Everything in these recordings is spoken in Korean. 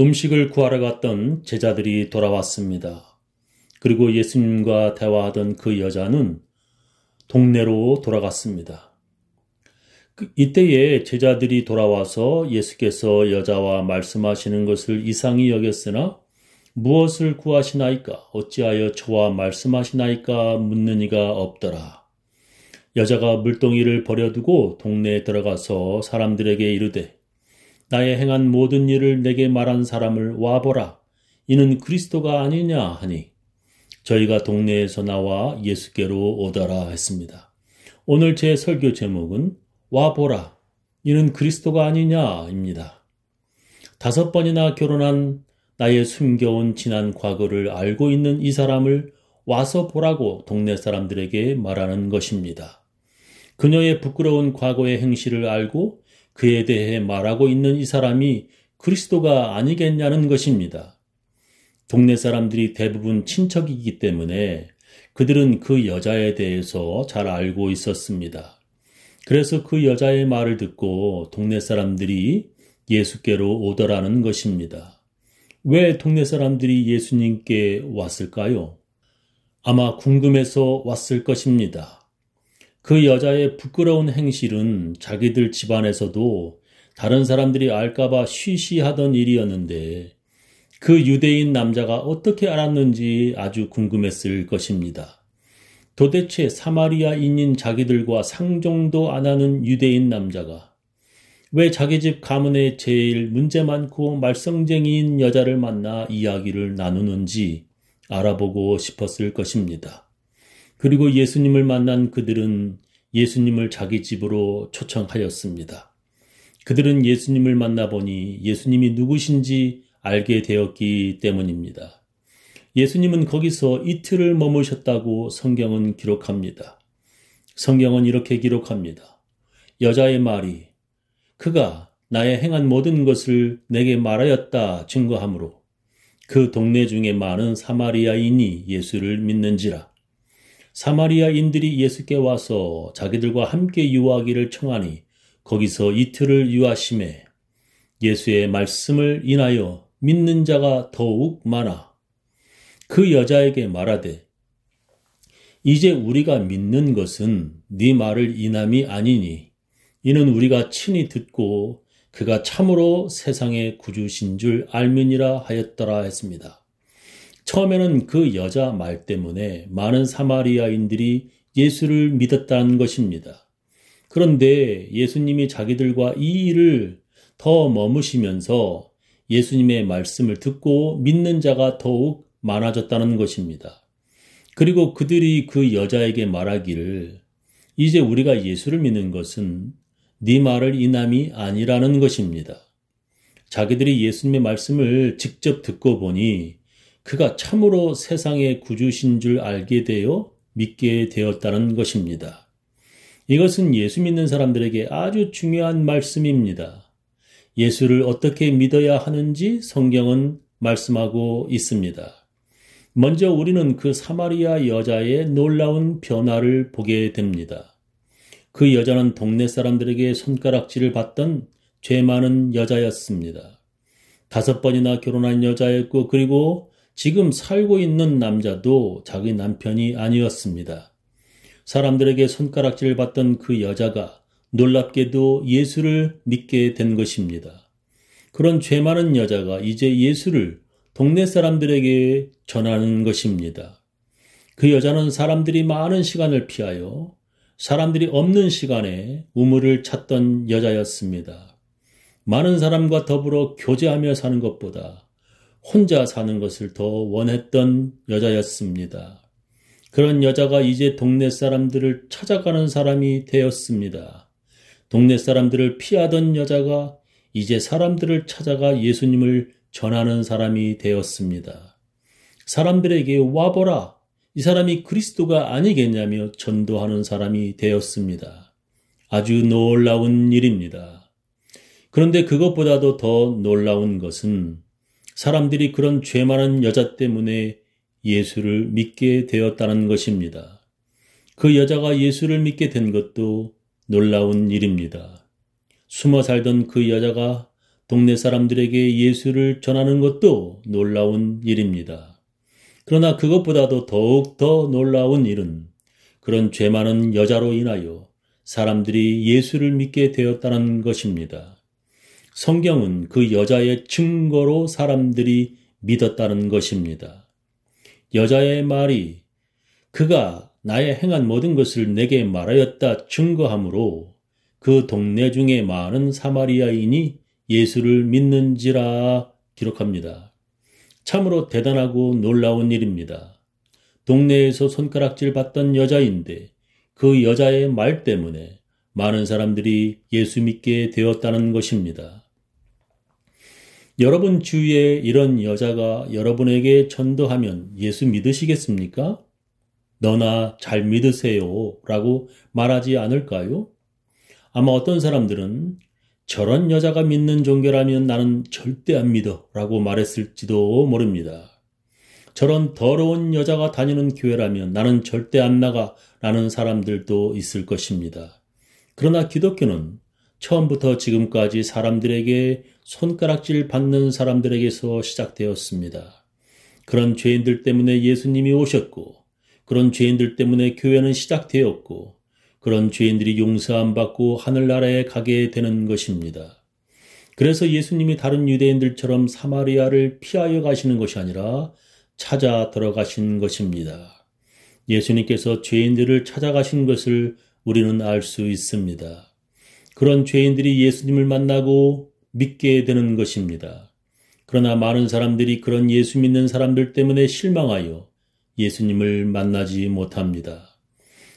음식을 구하러 갔던 제자들이 돌아왔습니다. 그리고 예수님과 대화하던 그 여자는 동네로 돌아갔습니다. 그, 이때에 제자들이 돌아와서 예수께서 여자와 말씀하시는 것을 이상히 여겼으나 무엇을 구하시나이까 어찌하여 저와 말씀하시나이까 묻는 이가 없더라. 여자가 물동이를 버려두고 동네에 들어가서 사람들에게 이르되 나의 행한 모든 일을 내게 말한 사람을 와보라. 이는 그리스도가 아니냐 하니 저희가 동네에서 나와 예수께로 오더라 했습니다. 오늘 제 설교 제목은 와보라. 이는 그리스도가 아니냐입니다. 다섯 번이나 결혼한 나의 숨겨온 지난 과거를 알고 있는 이 사람을 와서 보라고 동네 사람들에게 말하는 것입니다. 그녀의 부끄러운 과거의 행실을 알고 그에 대해 말하고 있는 이 사람이 그리스도가 아니겠냐는 것입니다. 동네 사람들이 대부분 친척이기 때문에 그들은 그 여자에 대해서 잘 알고 있었습니다. 그래서 그 여자의 말을 듣고 동네 사람들이 예수께로 오더라는 것입니다. 왜 동네 사람들이 예수님께 왔을까요? 아마 궁금해서 왔을 것입니다. 그 여자의 부끄러운 행실은 자기들 집안에서도 다른 사람들이 알까봐 쉬쉬하던 일이었는데 그 유대인 남자가 어떻게 알았는지 아주 궁금했을 것입니다. 도대체 사마리아인인 자기들과 상종도 안 하는 유대인 남자가 왜 자기 집 가문에 제일 문제 많고 말썽쟁이인 여자를 만나 이야기를 나누는지 알아보고 싶었을 것입니다. 그리고 예수님을 만난 그들은 예수님을 자기 집으로 초청하였습니다. 그들은 예수님을 만나보니 예수님이 누구신지 알게 되었기 때문입니다. 예수님은 거기서 이틀을 머무셨다고 성경은 기록합니다. 성경은 이렇게 기록합니다. 여자의 말이 그가 나의 행한 모든 것을 내게 말하였다 증거하므로 그 동네 중에 많은 사마리아인이 예수를 믿는지라 사마리아인들이 예수께 와서 자기들과 함께 유하기를 청하니 거기서 이틀을 유하심에 예수의 말씀을 인하여 믿는 자가 더욱 많아 그 여자에게 말하되 이제 우리가 믿는 것은 네 말을 인함이 아니니 이는 우리가 친히 듣고 그가 참으로 세상의 구주신 줄 알면이라 하였더라 했습니다. 처음에는 그 여자 말 때문에 많은 사마리아인들이 예수를 믿었다는 것입니다. 그런데 예수님이 자기들과 이 일을 더 머무시면서 예수님의 말씀을 듣고 믿는 자가 더욱 많아졌다는 것입니다. 그리고 그들이 그 여자에게 말하기를 이제 우리가 예수를 믿는 것은 네 말을 인함이 아니라는 것입니다. 자기들이 예수님의 말씀을 직접 듣고 보니 그가 참으로 세상의 구주신 줄 알게 되어 믿게 되었다는 것입니다. 이것은 예수 믿는 사람들에게 아주 중요한 말씀입니다. 예수를 어떻게 믿어야 하는지 성경은 말씀하고 있습니다. 먼저 우리는 그 사마리아 여자의 놀라운 변화를 보게 됩니다. 그 여자는 동네 사람들에게 손가락질을 받던 죄 많은 여자였습니다. 다섯 번이나 결혼한 여자였고, 그리고 지금 살고 있는 남자도 자기 남편이 아니었습니다. 사람들에게 손가락질을 받던 그 여자가 놀랍게도 예수를 믿게 된 것입니다. 그런 죄 많은 여자가 이제 예수를 동네 사람들에게 전하는 것입니다. 그 여자는 사람들이 많은 시간을 피하여 사람들이 없는 시간에 우물을 찾던 여자였습니다. 많은 사람과 더불어 교제하며 사는 것보다 혼자 사는 것을 더 원했던 여자였습니다. 그런 여자가 이제 동네 사람들을 찾아가는 사람이 되었습니다. 동네 사람들을 피하던 여자가 이제 사람들을 찾아가 예수님을 전하는 사람이 되었습니다. 사람들에게 와보라. 이 사람이 그리스도가 아니겠냐며 전도하는 사람이 되었습니다. 아주 놀라운 일입니다. 그런데 그것보다도 더 놀라운 것은 사람들이 그런 죄 많은 여자 때문에 예수를 믿게 되었다는 것입니다. 그 여자가 예수를 믿게 된 것도 놀라운 일입니다. 숨어 살던 그 여자가 동네 사람들에게 예수를 전하는 것도 놀라운 일입니다. 그러나 그것보다도 더욱 더 놀라운 일은 그런 죄 많은 여자로 인하여 사람들이 예수를 믿게 되었다는 것입니다. 성경은 그 여자의 증거로 사람들이 믿었다는 것입니다. 여자의 말이 그가 나의 행한 모든 것을 내게 말하였다 증거하므로 그 동네 중에 많은 사마리아인이 예수를 믿는지라 기록합니다. 참으로 대단하고 놀라운 일입니다. 동네에서 손가락질 받던 여자인데 그 여자의 말 때문에 많은 사람들이 예수 믿게 되었다는 것입니다. 여러분 주위에 이런 여자가 여러분에게 전도하면 예수 믿으시겠습니까? 너나 잘 믿으세요 라고 말하지 않을까요? 아마 어떤 사람들은 저런 여자가 믿는 종교라면 나는 절대 안 믿어 라고 말했을지도 모릅니다. 저런 더러운 여자가 다니는 교회라면 나는 절대 안 나가 라는 사람들도 있을 것입니다. 그러나 기독교는 처음부터 지금까지 사람들에게 손가락질 받는 사람들에게서 시작되었습니다. 그런 죄인들 때문에 예수님이 오셨고, 그런 죄인들 때문에 교회는 시작되었고, 그런 죄인들이 용서함 받고 하늘나라에 가게 되는 것입니다. 그래서 예수님이 다른 유대인들처럼 사마리아를 피하여 가시는 것이 아니라 찾아 들어가신 것입니다. 예수님께서 죄인들을 찾아가신 것을 우리는 알 수 있습니다. 그런 죄인들이 예수님을 만나고 믿게 되는 것입니다. 그러나 많은 사람들이 그런 예수 믿는 사람들 때문에 실망하여 예수님을 만나지 못합니다.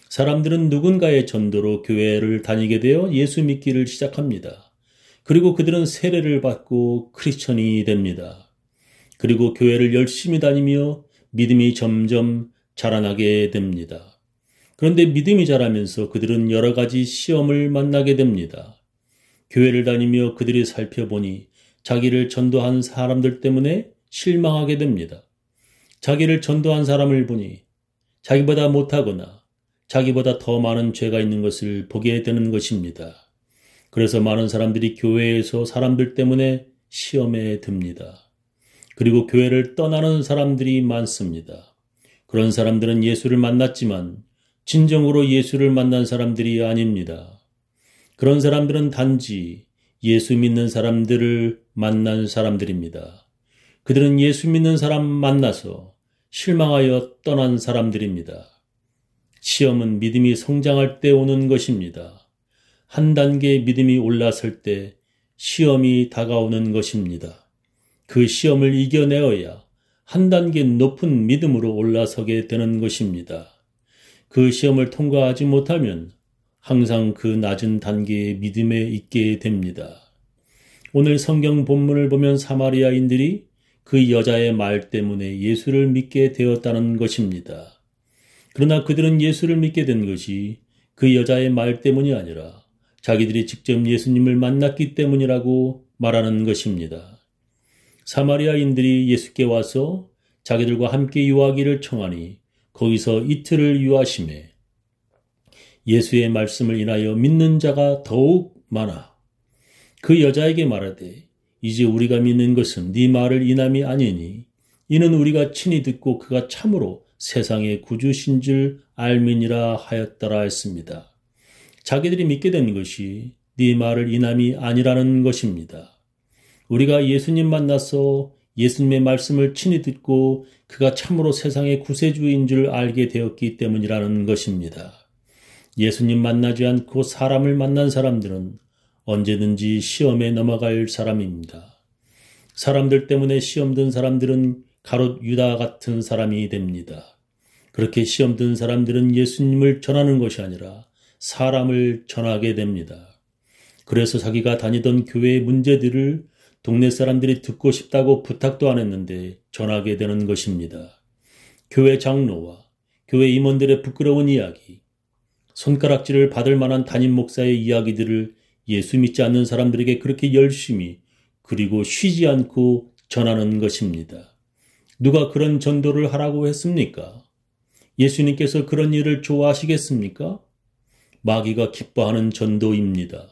사람들은 누군가의 전도로 교회를 다니게 되어 예수 믿기를 시작합니다. 그리고 그들은 세례를 받고 크리스천이 됩니다. 그리고 교회를 열심히 다니며 믿음이 점점 자라나게 됩니다. 그런데 믿음이 자라면서 그들은 여러 가지 시험을 만나게 됩니다. 교회를 다니며 그들이 살펴보니 자기를 전도한 사람들 때문에 실망하게 됩니다. 자기를 전도한 사람을 보니 자기보다 못하거나 자기보다 더 많은 죄가 있는 것을 보게 되는 것입니다. 그래서 많은 사람들이 교회에서 사람들 때문에 시험에 듭니다. 그리고 교회를 떠나는 사람들이 많습니다. 그런 사람들은 예수를 만났지만 진정으로 예수를 만난 사람들이 아닙니다. 그런 사람들은 단지 예수 믿는 사람들을 만난 사람들입니다. 그들은 예수 믿는 사람 만나서 실망하여 떠난 사람들입니다. 시험은 믿음이 성장할 때 오는 것입니다. 한 단계 믿음이 올라설 때 시험이 다가오는 것입니다. 그 시험을 이겨내어야 한 단계 높은 믿음으로 올라서게 되는 것입니다. 그 시험을 통과하지 못하면 항상 그 낮은 단계의 믿음에 있게 됩니다. 오늘 성경 본문을 보면 사마리아인들이 그 여자의 말 때문에 예수를 믿게 되었다는 것입니다. 그러나 그들은 예수를 믿게 된 것이 그 여자의 말 때문이 아니라 자기들이 직접 예수님을 만났기 때문이라고 말하는 것입니다. 사마리아인들이 예수께 와서 자기들과 함께 유하기를 청하니 거기서 이틀을 유하심에 예수의 말씀을 인하여 믿는 자가 더욱 많아. 그 여자에게 말하되 이제 우리가 믿는 것은 네 말을 인함이 아니니 이는 우리가 친히 듣고 그가 참으로 세상의 구주신 줄 알미니라 하였더라 했습니다. 자기들이 믿게 된 것이 네 말을 인함이 아니라는 것입니다. 우리가 예수님 만나서 예수님의 말씀을 친히 듣고 그가 참으로 세상의 구세주인 줄 알게 되었기 때문이라는 것입니다. 예수님 만나지 않고 사람을 만난 사람들은 언제든지 시험에 넘어갈 사람입니다. 사람들 때문에 시험 든 사람들은 가롯 유다 같은 사람이 됩니다. 그렇게 시험 든 사람들은 예수님을 전하는 것이 아니라 사람을 전하게 됩니다. 그래서 자기가 다니던 교회의 문제들을 동네 사람들이 듣고 싶다고 부탁도 안 했는데 전하게 되는 것입니다. 교회 장로와 교회 임원들의 부끄러운 이야기, 손가락질을 받을 만한 담임 목사의 이야기들을 예수 믿지 않는 사람들에게 그렇게 열심히 그리고 쉬지 않고 전하는 것입니다. 누가 그런 전도를 하라고 했습니까? 예수님께서 그런 일을 좋아하시겠습니까? 마귀가 기뻐하는 전도입니다.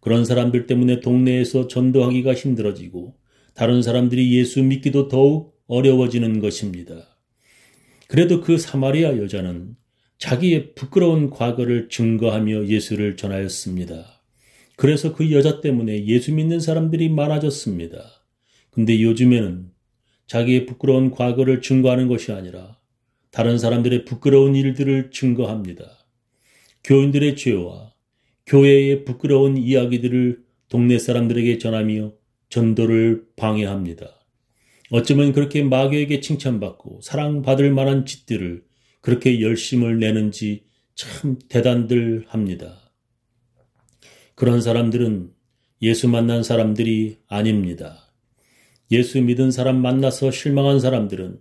그런 사람들 때문에 동네에서 전도하기가 힘들어지고 다른 사람들이 예수 믿기도 더욱 어려워지는 것입니다. 그래도 그 사마리아 여자는 자기의 부끄러운 과거를 증거하며 예수를 전하였습니다. 그래서 그 여자 때문에 예수 믿는 사람들이 많아졌습니다. 근데 요즘에는 자기의 부끄러운 과거를 증거하는 것이 아니라 다른 사람들의 부끄러운 일들을 증거합니다. 교인들의 죄와 교회의 부끄러운 이야기들을 동네 사람들에게 전하며 전도를 방해합니다. 어쩌면 그렇게 마귀에게 칭찬받고 사랑받을 만한 짓들을 그렇게 열심을 내는지 참 대단들 합니다. 그런 사람들은 예수 만난 사람들이 아닙니다. 예수 믿은 사람 만나서 실망한 사람들은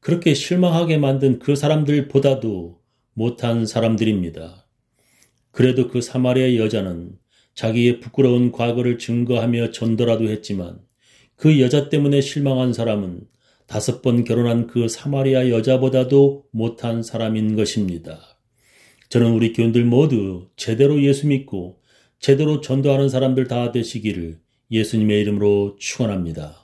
그렇게 실망하게 만든 그 사람들보다도 못한 사람들입니다. 그래도 그 사마리아 여자는 자기의 부끄러운 과거를 증거하며 전도라도 했지만 그 여자 때문에 실망한 사람은 다섯 번 결혼한 그 사마리아 여자보다도 못한 사람인 것입니다. 저는 우리 교인들 모두 제대로 예수 믿고 제대로 전도하는 사람들 다 되시기를 예수님의 이름으로 축원합니다.